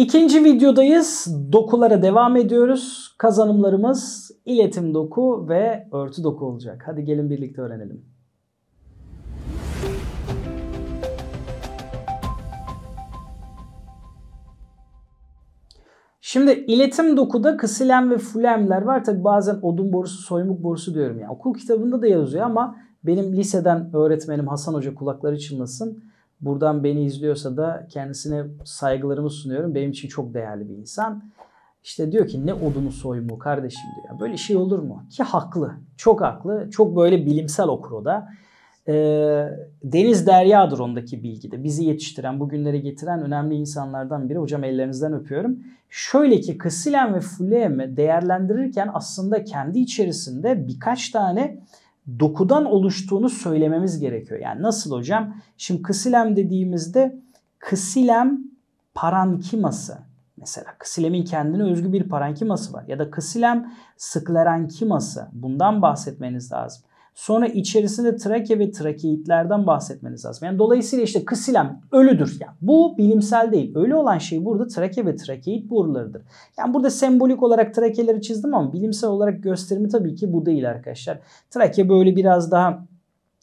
İkinci videodayız. Dokulara devam ediyoruz. Kazanımlarımız iletim doku ve örtü doku olacak. Hadi gelin birlikte öğrenelim. Şimdi iletim dokuda kısilem ve fulemler var. Tabi bazen odun borusu, soymuk borusu diyorum. Yani okul kitabında da yazıyor ama benim liseden öğretmenim Hasan Hoca kulakları çınlasın Buradan beni izliyorsa da kendisine saygılarımı sunuyorum. Benim için çok değerli bir insan. İşte diyor ki ne odunu soymu kardeşim diyor. Böyle şey olur mu? Ki haklı. Çok haklı. Çok böyle bilimsel okur o da. E, deniz deryadır ondaki bilgide. Bizi yetiştiren, bugünlere getiren önemli insanlardan biri. Hocam ellerinizden öpüyorum. Şöyle ki kısilen ve fuleyemi değerlendirirken aslında kendi içerisinde birkaç tane dokudan oluştuğunu söylememiz gerekiyor. Yani nasıl hocam? Şimdi kısilem dediğimizde kısilem parankiması mesela kısilemin kendine özgü bir parankiması var ya da kısilem sıklerankiması. bundan bahsetmeniz lazım. Sonra içerisinde trake ve trakeitlerden bahsetmeniz lazım. Yani dolayısıyla işte kısilem ölüdür. Yani bu bilimsel değil. Ölü olan şey burada trake ve trakeit borularıdır. Yani burada sembolik olarak trakeleri çizdim ama bilimsel olarak gösterimi tabii ki bu değil arkadaşlar. Trake böyle biraz daha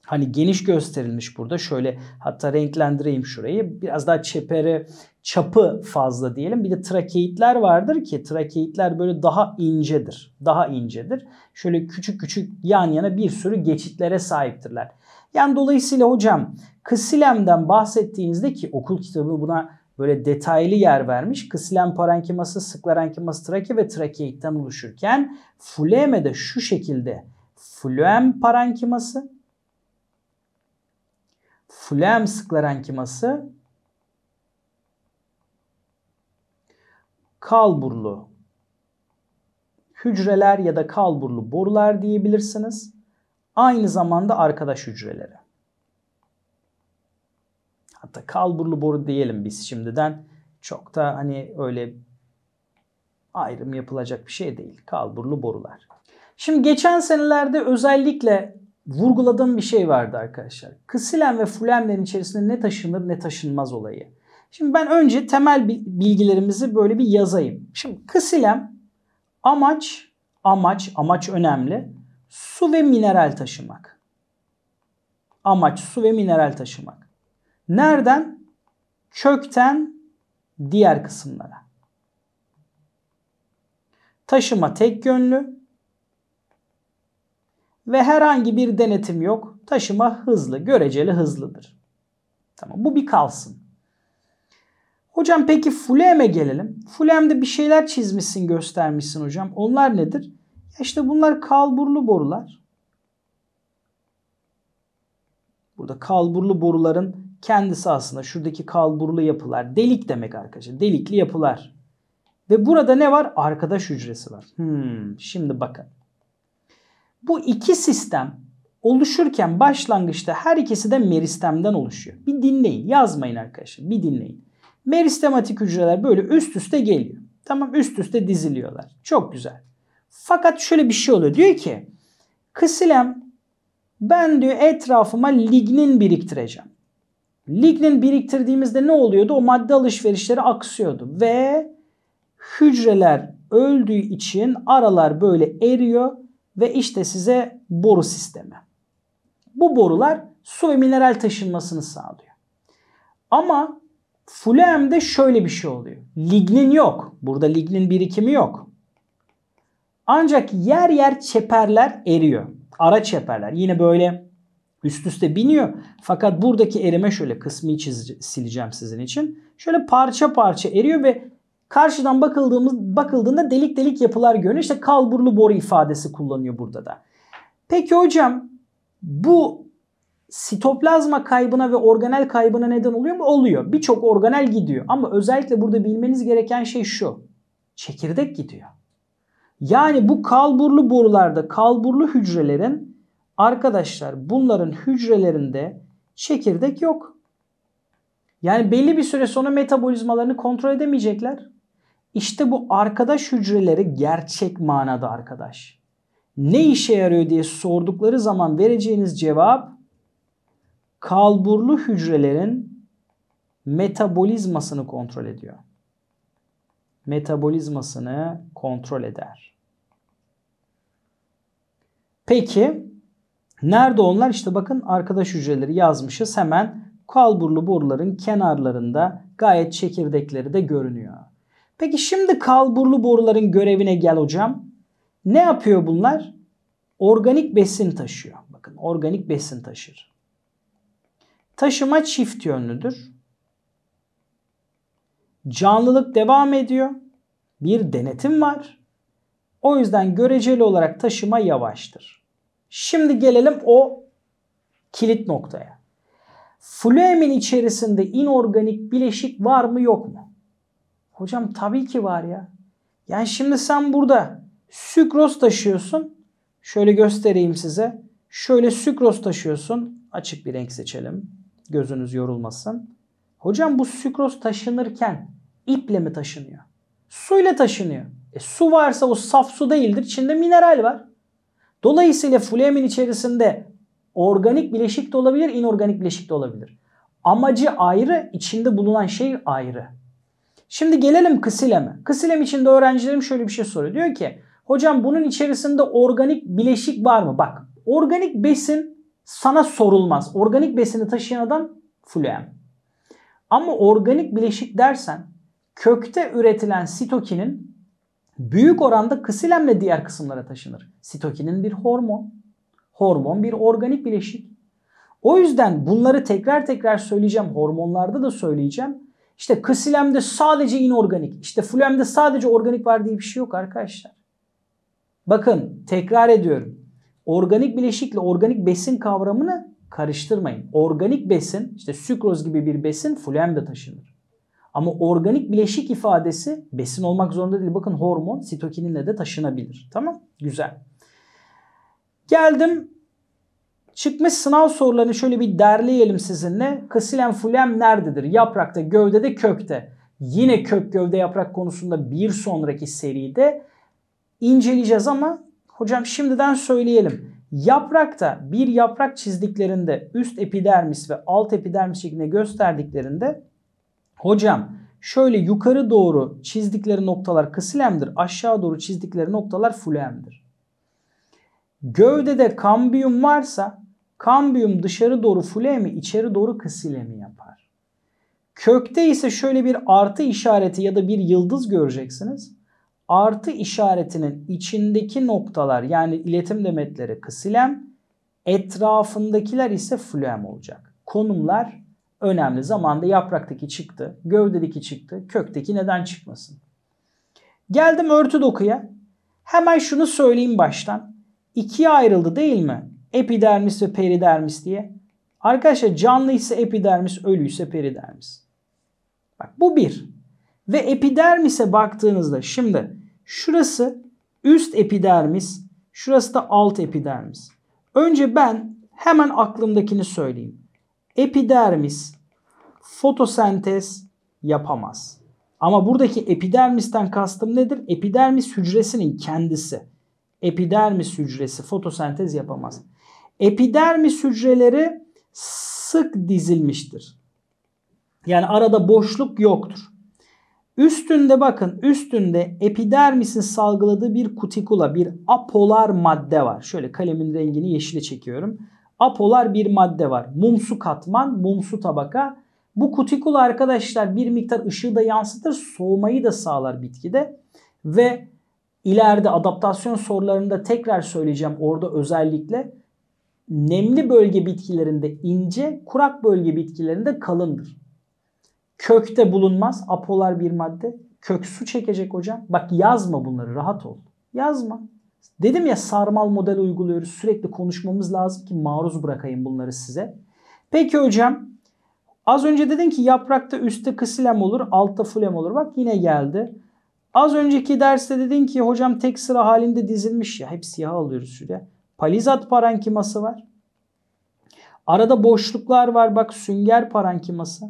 hani geniş gösterilmiş burada. Şöyle hatta renklendireyim şurayı. Biraz daha çepere çapı fazla diyelim. Bir de trakeitler vardır ki trakeitler böyle daha incedir. Daha incedir. Şöyle küçük küçük yan yana bir sürü geçitlere sahiptirler. Yani dolayısıyla hocam kısilemden bahsettiğinizde ki okul kitabı buna böyle detaylı yer vermiş. Kısilem parenkiması, sıklarenkiması trake ve trakeitten oluşurken fuleme de şu şekilde fluem parenkiması, fulem sıklarenkiması, kalburlu hücreler ya da kalburlu borular diyebilirsiniz. Aynı zamanda arkadaş hücreleri. Hatta kalburlu boru diyelim biz şimdiden. Çok da hani öyle ayrım yapılacak bir şey değil. Kalburlu borular. Şimdi geçen senelerde özellikle vurguladığım bir şey vardı arkadaşlar. Kısilen ve fulemlerin içerisinde ne taşınır ne taşınmaz olayı. Şimdi ben önce temel bilgilerimizi böyle bir yazayım. Şimdi kısilem amaç, amaç, amaç önemli. Su ve mineral taşımak. Amaç su ve mineral taşımak. Nereden? Kökten diğer kısımlara. Taşıma tek yönlü ve herhangi bir denetim yok. Taşıma hızlı, göreceli hızlıdır. Tamam bu bir kalsın. Hocam peki Fulem'e gelelim. Fulem'de bir şeyler çizmişsin göstermişsin hocam. Onlar nedir? İşte bunlar kalburlu borular. Burada kalburlu boruların kendisi aslında şuradaki kalburlu yapılar. Delik demek arkadaşlar. Delikli yapılar. Ve burada ne var? Arkadaş hücresi var. Hmm, şimdi bakın. Bu iki sistem oluşurken başlangıçta her ikisi de meristemden oluşuyor. Bir dinleyin. Yazmayın arkadaşlar. Bir dinleyin. Meristematik hücreler böyle üst üste geliyor. Tamam üst üste diziliyorlar. Çok güzel. Fakat şöyle bir şey oluyor. Diyor ki kısilem ben diyor etrafıma lignin biriktireceğim. Lignin biriktirdiğimizde ne oluyordu? O madde alışverişleri aksıyordu ve hücreler öldüğü için aralar böyle eriyor ve işte size boru sistemi. Bu borular su ve mineral taşınmasını sağlıyor. Ama Fulham'de şöyle bir şey oluyor. Lignin yok. Burada lignin birikimi yok. Ancak yer yer çeperler eriyor. Ara çeperler. Yine böyle üst üste biniyor. Fakat buradaki erime şöyle kısmi çiz sileceğim sizin için. Şöyle parça parça eriyor ve karşıdan bakıldığımız bakıldığında delik delik yapılar görünüyor. İşte kalburlu boru ifadesi kullanıyor burada da. Peki hocam bu sitoplazma kaybına ve organel kaybına neden oluyor mu? Oluyor. Birçok organel gidiyor. Ama özellikle burada bilmeniz gereken şey şu. Çekirdek gidiyor. Yani bu kalburlu borularda kalburlu hücrelerin arkadaşlar bunların hücrelerinde çekirdek yok. Yani belli bir süre sonra metabolizmalarını kontrol edemeyecekler. İşte bu arkadaş hücreleri gerçek manada arkadaş. Ne işe yarıyor diye sordukları zaman vereceğiniz cevap kalburlu hücrelerin metabolizmasını kontrol ediyor. Metabolizmasını kontrol eder. Peki nerede onlar? İşte bakın arkadaş hücreleri yazmışız. Hemen kalburlu boruların kenarlarında gayet çekirdekleri de görünüyor. Peki şimdi kalburlu boruların görevine gel hocam. Ne yapıyor bunlar? Organik besin taşıyor. Bakın organik besin taşır. Taşıma çift yönlüdür. Canlılık devam ediyor. Bir denetim var. O yüzden göreceli olarak taşıma yavaştır. Şimdi gelelim o kilit noktaya. Fluemin içerisinde inorganik bileşik var mı yok mu? Hocam tabii ki var ya. Yani şimdi sen burada sükroz taşıyorsun. Şöyle göstereyim size. Şöyle sükroz taşıyorsun. Açık bir renk seçelim. Gözünüz yorulmasın. Hocam bu sükroz taşınırken iple mi taşınıyor? Suyla taşınıyor. E, su varsa o saf su değildir. İçinde mineral var. Dolayısıyla flamin içerisinde organik bileşik de olabilir, inorganik bileşik de olabilir. Amacı ayrı, içinde bulunan şey ayrı. Şimdi gelelim kısileme. Kısilem içinde öğrencilerim şöyle bir şey soruyor. Diyor ki hocam bunun içerisinde organik bileşik var mı? Bak organik besin sana sorulmaz. Organik besini taşıyan adam fluem. Ama organik bileşik dersen kökte üretilen sitokinin büyük oranda kısilemle diğer kısımlara taşınır. Sitokinin bir hormon. Hormon bir organik bileşik. O yüzden bunları tekrar tekrar söyleyeceğim. Hormonlarda da söyleyeceğim. İşte kısilemde sadece inorganik, işte fluemde sadece organik var diye bir şey yok arkadaşlar. Bakın tekrar ediyorum. Organik bileşikle organik besin kavramını karıştırmayın. Organik besin işte sükroz gibi bir besin fulemde taşınır. Ama organik bileşik ifadesi besin olmak zorunda değil. Bakın hormon sitokininle de taşınabilir. Tamam? Güzel. Geldim Çıkmış sınav sorularını şöyle bir derleyelim sizinle. Kasilen fulem nerededir? Yaprakta, gövdede, kökte. Yine kök, gövde, yaprak konusunda bir sonraki seride inceleyeceğiz ama Hocam şimdiden söyleyelim. Yaprakta bir yaprak çizdiklerinde üst epidermis ve alt epidermis şeklinde gösterdiklerinde hocam şöyle yukarı doğru çizdikleri noktalar kasilemdir. Aşağı doğru çizdikleri noktalar fulemdir. Gövdede kambiyum varsa kambiyum dışarı doğru fulemi içeri doğru ksilemi yapar. Kökte ise şöyle bir artı işareti ya da bir yıldız göreceksiniz artı işaretinin içindeki noktalar yani iletim demetleri kısilem, etrafındakiler ise flüem olacak. Konumlar önemli. Zamanda yapraktaki çıktı, gövdedeki çıktı, kökteki neden çıkmasın? Geldim örtü dokuya. Hemen şunu söyleyeyim baştan. İkiye ayrıldı değil mi? Epidermis ve peridermis diye. Arkadaşlar canlı ise epidermis, ölü ise peridermis. Bak bu bir. Ve epidermise baktığınızda şimdi Şurası üst epidermis, şurası da alt epidermis. Önce ben hemen aklımdakini söyleyeyim. Epidermis fotosentez yapamaz. Ama buradaki epidermisten kastım nedir? Epidermis hücresinin kendisi. Epidermis hücresi fotosentez yapamaz. Epidermis hücreleri sık dizilmiştir. Yani arada boşluk yoktur. Üstünde bakın üstünde epidermisin salgıladığı bir kutikula bir apolar madde var. Şöyle kalemin rengini yeşile çekiyorum. Apolar bir madde var. Mumsu katman, mumsu tabaka. Bu kutikula arkadaşlar bir miktar ışığı da yansıtır, soğumayı da sağlar bitkide. Ve ileride adaptasyon sorularında tekrar söyleyeceğim orada özellikle nemli bölge bitkilerinde ince, kurak bölge bitkilerinde kalındır. Kökte bulunmaz apolar bir madde. Kök su çekecek hocam. Bak yazma bunları rahat ol. Yazma. Dedim ya sarmal model uyguluyoruz. Sürekli konuşmamız lazım ki maruz bırakayım bunları size. Peki hocam az önce dedin ki yaprakta üstte ksilem olur altta fulem olur. Bak yine geldi. Az önceki derste dedin ki hocam tek sıra halinde dizilmiş ya hep siyah alıyoruz şuraya. Palizat parenkiması var. Arada boşluklar var bak sünger parenkiması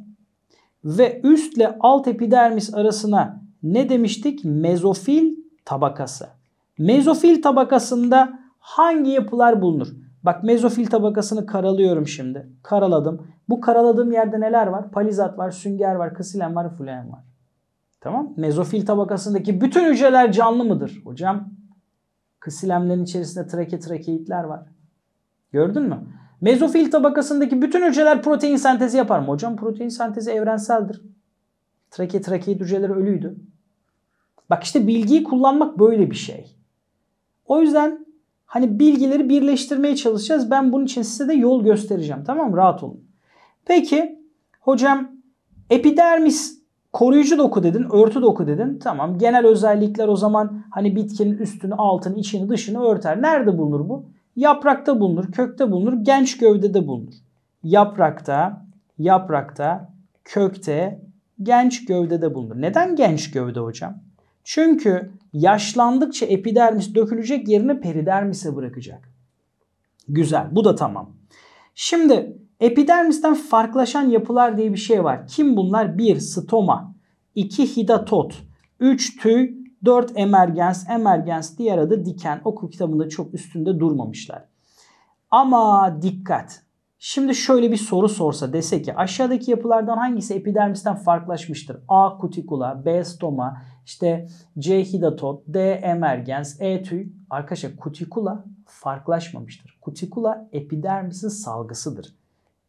ve üstle alt epidermis arasına ne demiştik? Mezofil tabakası. Mezofil tabakasında hangi yapılar bulunur? Bak mezofil tabakasını karalıyorum şimdi. Karaladım. Bu karaladığım yerde neler var? Palizat var, sünger var, kasilen var, fulen var. Tamam. Mezofil tabakasındaki bütün hücreler canlı mıdır? Hocam kısilemlerin içerisinde trake trakeitler var. Gördün mü? Mezofil tabakasındaki bütün hücreler protein sentezi yapar mı? Hocam protein sentezi evrenseldir. Trake trakei hücreleri ölüydü. Bak işte bilgiyi kullanmak böyle bir şey. O yüzden hani bilgileri birleştirmeye çalışacağız. Ben bunun için size de yol göstereceğim. Tamam mı? Rahat olun. Peki hocam epidermis koruyucu doku dedin, örtü doku dedin. Tamam genel özellikler o zaman hani bitkinin üstünü, altını, içini, dışını örter. Nerede bulunur bu? Yaprakta bulunur, kökte bulunur, genç gövdede bulunur. Yaprakta, yaprakta, kökte, genç gövdede bulunur. Neden genç gövde hocam? Çünkü yaşlandıkça epidermis dökülecek yerine peridermise bırakacak. Güzel. Bu da tamam. Şimdi epidermisten farklılaşan yapılar diye bir şey var. Kim bunlar? 1. Stoma. 2. Hidatot. 3. Tüy. 4 emergens, emergens diğer adı diken. Okul kitabında çok üstünde durmamışlar. Ama dikkat. Şimdi şöyle bir soru sorsa dese ki aşağıdaki yapılardan hangisi epidermisten farklılaşmıştır? A. Kutikula, B. Stoma, işte C. Hidatot, D. Emergens, E. Tüy. Arkadaşlar kutikula farklılaşmamıştır. Kutikula epidermisin salgısıdır.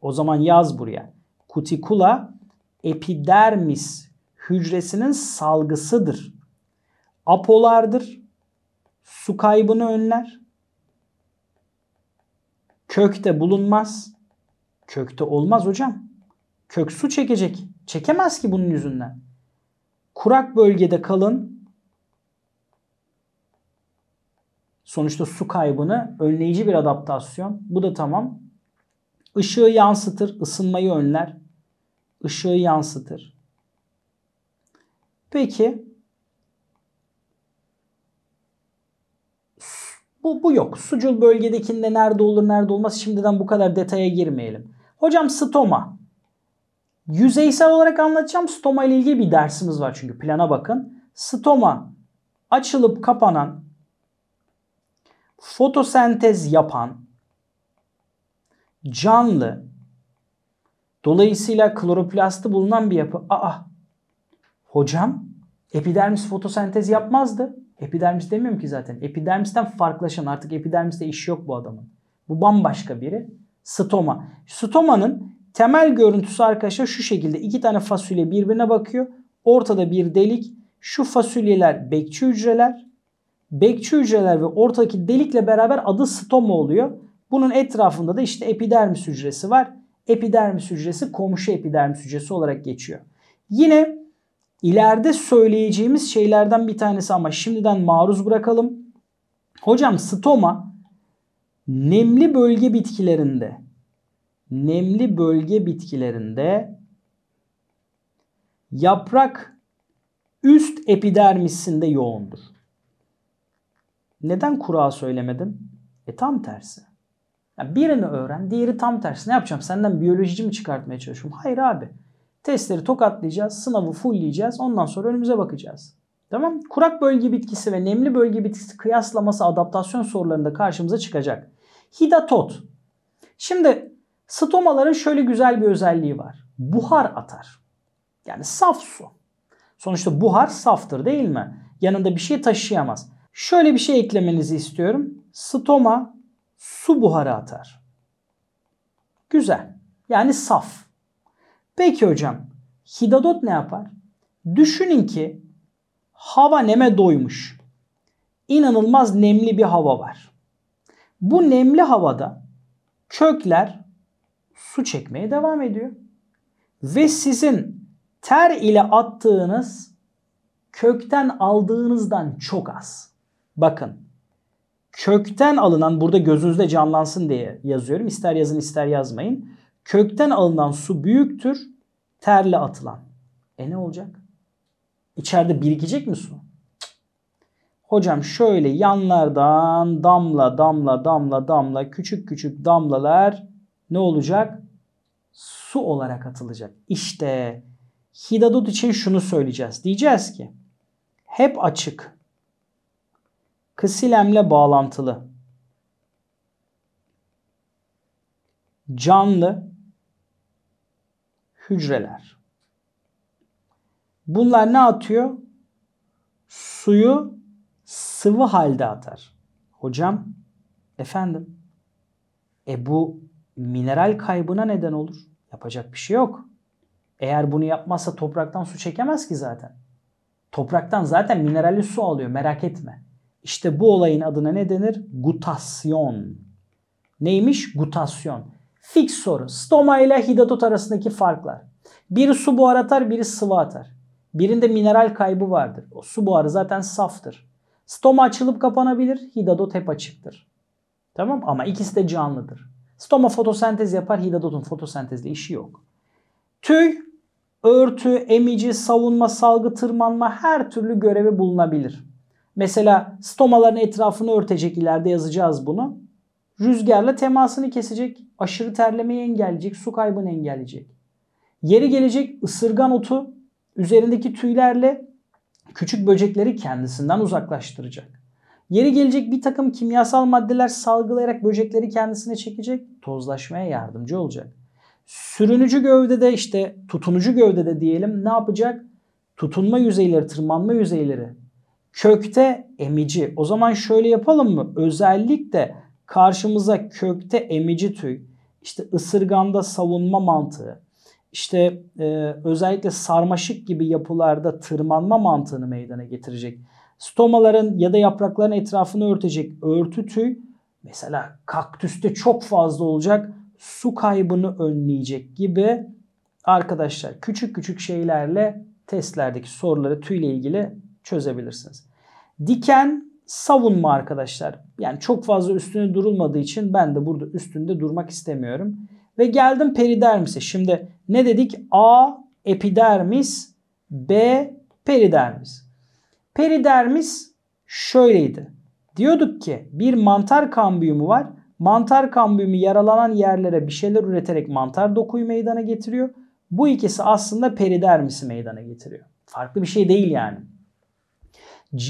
O zaman yaz buraya. Kutikula epidermis hücresinin salgısıdır apolardır. Su kaybını önler. Kökte bulunmaz. Kökte olmaz hocam. Kök su çekecek. Çekemez ki bunun yüzünden. Kurak bölgede kalın. Sonuçta su kaybını önleyici bir adaptasyon. Bu da tamam. Işığı yansıtır, ısınmayı önler. Işığı yansıtır. Peki Bu, bu yok. Sucul bölgedekinde nerede olur nerede olmaz şimdiden bu kadar detaya girmeyelim. Hocam stoma. Yüzeysel olarak anlatacağım. Stoma ile ilgili bir dersimiz var çünkü plana bakın. Stoma açılıp kapanan fotosentez yapan canlı dolayısıyla kloroplastı bulunan bir yapı. Aa hocam epidermis fotosentez yapmazdı. Epidermis demiyorum ki zaten. Epidermisten farklılaşan artık epidermiste iş yok bu adamın. Bu bambaşka biri. Stoma. Stomanın temel görüntüsü arkadaşlar şu şekilde. İki tane fasulye birbirine bakıyor. Ortada bir delik. Şu fasulyeler bekçi hücreler. Bekçi hücreler ve ortadaki delikle beraber adı stoma oluyor. Bunun etrafında da işte epidermis hücresi var. Epidermis hücresi komşu epidermis hücresi olarak geçiyor. Yine ileride söyleyeceğimiz şeylerden bir tanesi ama şimdiden maruz bırakalım. Hocam stoma nemli bölge bitkilerinde nemli bölge bitkilerinde yaprak üst epidermisinde yoğundur. Neden kura söylemedim? E tam tersi. Yani birini öğren, diğeri tam tersi. Ne yapacağım? Senden biyolojici mi çıkartmaya çalışıyorum? Hayır abi. Testleri tokatlayacağız, sınavı fullleyeceğiz. Ondan sonra önümüze bakacağız. Tamam Kurak bölge bitkisi ve nemli bölge bitkisi kıyaslaması adaptasyon sorularında karşımıza çıkacak. Hidatot. Şimdi stomaların şöyle güzel bir özelliği var. Buhar atar. Yani saf su. Sonuçta buhar saftır değil mi? Yanında bir şey taşıyamaz. Şöyle bir şey eklemenizi istiyorum. Stoma su buharı atar. Güzel. Yani saf. Peki hocam Hidadot ne yapar? Düşünün ki hava neme doymuş. İnanılmaz nemli bir hava var. Bu nemli havada kökler su çekmeye devam ediyor. Ve sizin ter ile attığınız kökten aldığınızdan çok az. Bakın kökten alınan burada gözünüzde canlansın diye yazıyorum. İster yazın ister yazmayın. Kökten alınan su büyüktür terle atılan. E ne olacak? İçeride birikecek mi su? Hocam şöyle yanlardan damla damla damla damla küçük küçük damlalar ne olacak? Su olarak atılacak. İşte hidadut için şunu söyleyeceğiz. Diyeceğiz ki hep açık. Kısilemle bağlantılı. Canlı hücreler. Bunlar ne atıyor? Suyu sıvı halde atar. Hocam, efendim. E bu mineral kaybına neden olur. Yapacak bir şey yok. Eğer bunu yapmazsa topraktan su çekemez ki zaten. Topraktan zaten mineralli su alıyor merak etme. İşte bu olayın adına ne denir? Gutasyon. Neymiş? Gutasyon. Fix soru. Stoma ile hidatot arasındaki farklar. Biri su buhar atar, biri sıvı atar. Birinde mineral kaybı vardır. O su buharı zaten saftır. Stoma açılıp kapanabilir, hidadot hep açıktır. Tamam ama ikisi de canlıdır. Stoma fotosentez yapar, hidadotun fotosentezle işi yok. Tüy, örtü, emici, savunma, salgı, tırmanma her türlü görevi bulunabilir. Mesela stomaların etrafını örtecek ileride yazacağız bunu. Rüzgarla temasını kesecek, aşırı terlemeyi engelleyecek, su kaybını engelleyecek. Yeri gelecek ısırgan otu üzerindeki tüylerle küçük böcekleri kendisinden uzaklaştıracak. Yeri gelecek bir takım kimyasal maddeler salgılayarak böcekleri kendisine çekecek, tozlaşmaya yardımcı olacak. Sürünücü gövdede işte tutunucu gövdede diyelim ne yapacak? Tutunma yüzeyleri, tırmanma yüzeyleri. Kökte emici. O zaman şöyle yapalım mı? Özellikle karşımıza kökte emici tüy, işte ısırganda savunma mantığı, işte e, özellikle sarmaşık gibi yapılarda tırmanma mantığını meydana getirecek. Stomaların ya da yaprakların etrafını örtecek örtü tüy mesela kaktüste çok fazla olacak su kaybını önleyecek gibi arkadaşlar küçük küçük şeylerle testlerdeki soruları tüyle ilgili çözebilirsiniz. Diken savunma arkadaşlar. Yani çok fazla üstüne durulmadığı için ben de burada üstünde durmak istemiyorum. Ve geldim peridermise. Şimdi ne dedik? A epidermis, B peridermis. Peridermis şöyleydi. Diyorduk ki bir mantar kambiyumu var. Mantar kambiyumu yaralanan yerlere bir şeyler üreterek mantar dokuyu meydana getiriyor. Bu ikisi aslında peridermisi meydana getiriyor. Farklı bir şey değil yani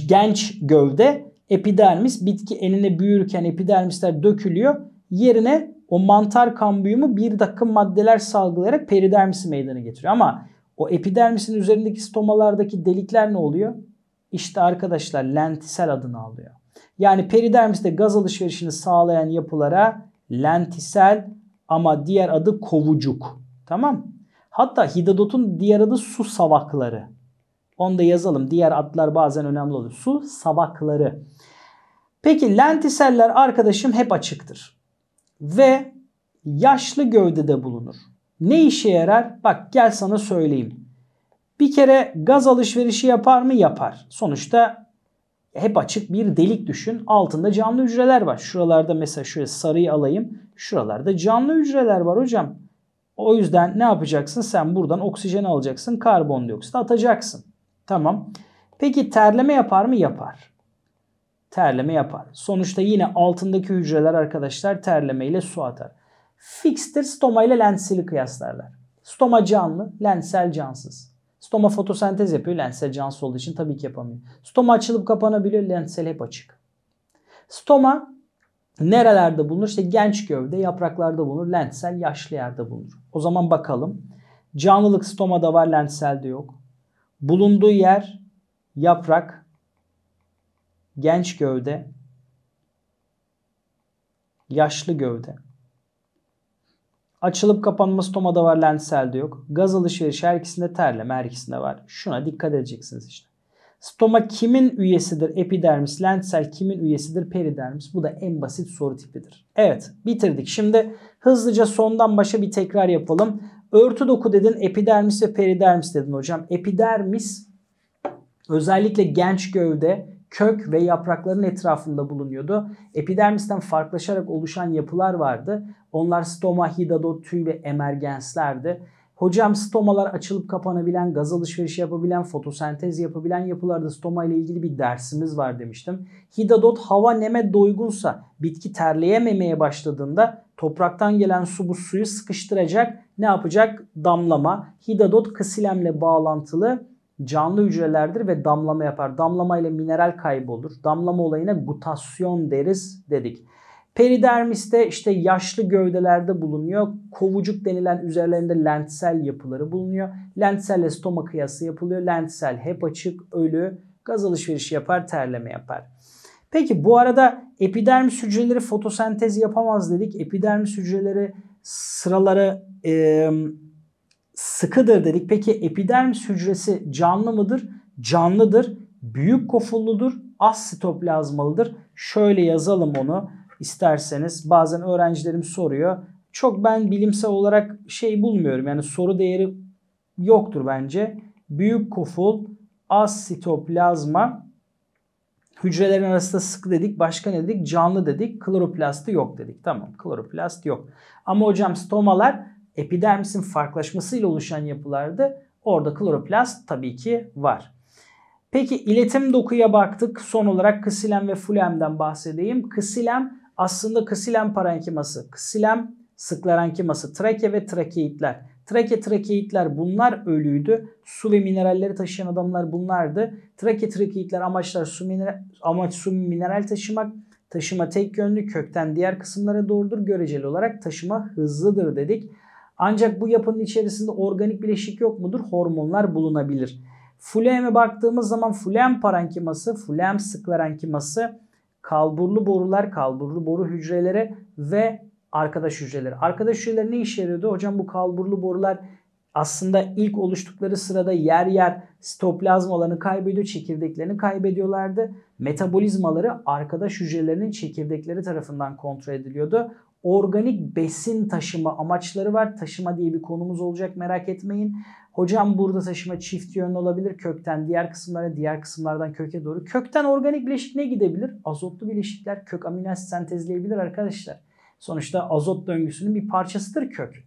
genç gövde epidermis bitki eline büyürken epidermisler dökülüyor. Yerine o mantar kambiyumu bir takım maddeler salgılayarak peridermisi meydana getiriyor. Ama o epidermisin üzerindeki stomalardaki delikler ne oluyor? İşte arkadaşlar lentisel adını alıyor. Yani peridermiste gaz alışverişini sağlayan yapılara lentisel ama diğer adı kovucuk. Tamam Hatta hidadotun diğer adı su savakları. Onu da yazalım. Diğer adlar bazen önemli olur. Su sabakları. Peki lentiseller arkadaşım hep açıktır. Ve yaşlı gövdede bulunur. Ne işe yarar? Bak gel sana söyleyeyim. Bir kere gaz alışverişi yapar mı? Yapar. Sonuçta hep açık bir delik düşün. Altında canlı hücreler var. Şuralarda mesela şöyle sarıyı alayım. Şuralarda canlı hücreler var hocam. O yüzden ne yapacaksın? Sen buradan oksijen alacaksın, karbondioksit atacaksın. Tamam. Peki terleme yapar mı? Yapar. Terleme yapar. Sonuçta yine altındaki hücreler arkadaşlar terleme ile su atar. Fixtir stoma ile lensili kıyaslarlar. Stoma canlı, lensel cansız. Stoma fotosentez yapıyor. Lensel cansız olduğu için tabii ki yapamıyor. Stoma açılıp kapanabiliyor. Lensel hep açık. Stoma nerelerde bulunur? İşte genç gövde yapraklarda bulunur. Lensel yaşlı yerde bulunur. O zaman bakalım. Canlılık stomada var, lensel de yok. Bulunduğu yer yaprak, genç gövde, yaşlı gövde. Açılıp kapanması stomada var, lensel de yok. Gaz alışverişi her ikisinde terleme, her ikisinde var. Şuna dikkat edeceksiniz işte. Stoma kimin üyesidir? Epidermis, lensel kimin üyesidir? Peridermis. Bu da en basit soru tipidir. Evet bitirdik. Şimdi hızlıca sondan başa bir tekrar yapalım. Örtü doku dedin, epidermis ve peridermis dedin hocam. Epidermis özellikle genç gövde, kök ve yaprakların etrafında bulunuyordu. Epidermisten farklılaşarak oluşan yapılar vardı. Onlar stoma, hidadot, tüy ve emergenslerdi. Hocam stomalar açılıp kapanabilen, gaz alışverişi yapabilen, fotosentez yapabilen yapılarda stoma ile ilgili bir dersimiz var demiştim. Hidadot hava neme doygunsa, bitki terleyememeye başladığında Topraktan gelen su bu suyu sıkıştıracak. Ne yapacak? Damlama. Hidadot kasilemle bağlantılı canlı hücrelerdir ve damlama yapar. Damlama ile mineral kaybolur. Damlama olayına gutasyon deriz dedik. Peridermiste işte yaşlı gövdelerde bulunuyor. Kovucuk denilen üzerlerinde lentsel yapıları bulunuyor. Lentselle stoma kıyası yapılıyor. Lentsel hep açık, ölü, gaz alışverişi yapar, terleme yapar. Peki bu arada epidermis hücreleri fotosentez yapamaz dedik. Epidermis hücreleri sıraları e, sıkıdır dedik. Peki epidermis hücresi canlı mıdır? Canlıdır. Büyük kofulludur. Az sitoplazmalıdır. Şöyle yazalım onu isterseniz. Bazen öğrencilerim soruyor. Çok ben bilimsel olarak şey bulmuyorum. Yani soru değeri yoktur bence. Büyük koful, az sitoplazma, Hücrelerin arasında sık dedik, başka ne dedik? Canlı dedik, kloroplasti yok dedik. Tamam, kloroplast yok. Ama hocam stomalar epidermisin farklılaşmasıyla oluşan yapılardı. Orada kloroplast tabii ki var. Peki iletim dokuya baktık. Son olarak kısilem ve fulemden bahsedeyim. Kısilem aslında kısilem parenkiması, kısilem sıklarenkiması, trake ve trakeitler. Trake trakeitler bunlar ölüydü. Su ve mineralleri taşıyan adamlar bunlardı. Trake trakeitler amaçlar su mineral, amaç su mineral taşımak. Taşıma tek yönlü kökten diğer kısımlara doğrudur. Göreceli olarak taşıma hızlıdır dedik. Ancak bu yapının içerisinde organik bileşik yok mudur? Hormonlar bulunabilir. Flem'e baktığımız zaman flem parenkiması, flem sıklarenkiması kalburlu borular, kalburlu boru hücreleri ve arkadaş hücreleri. Arkadaş hücreleri ne işe yarıyordu? Hocam bu kalburlu borular aslında ilk oluştukları sırada yer yer stoplazmalarını kaybediyor, çekirdeklerini kaybediyorlardı. Metabolizmaları arkadaş hücrelerinin çekirdekleri tarafından kontrol ediliyordu. Organik besin taşıma amaçları var. Taşıma diye bir konumuz olacak merak etmeyin. Hocam burada taşıma çift yönlü olabilir. Kökten diğer kısımlara, diğer kısımlardan köke doğru. Kökten organik bileşik ne gidebilir? Azotlu bileşikler kök amino sentezleyebilir arkadaşlar. Sonuçta azot döngüsünün bir parçasıdır kök.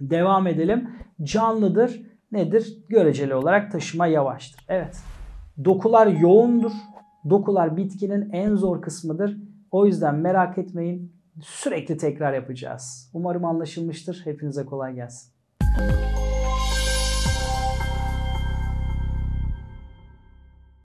Devam edelim. Canlıdır. Nedir? Göreceli olarak taşıma yavaştır. Evet. Dokular yoğundur. Dokular bitkinin en zor kısmıdır. O yüzden merak etmeyin. Sürekli tekrar yapacağız. Umarım anlaşılmıştır. Hepinize kolay gelsin.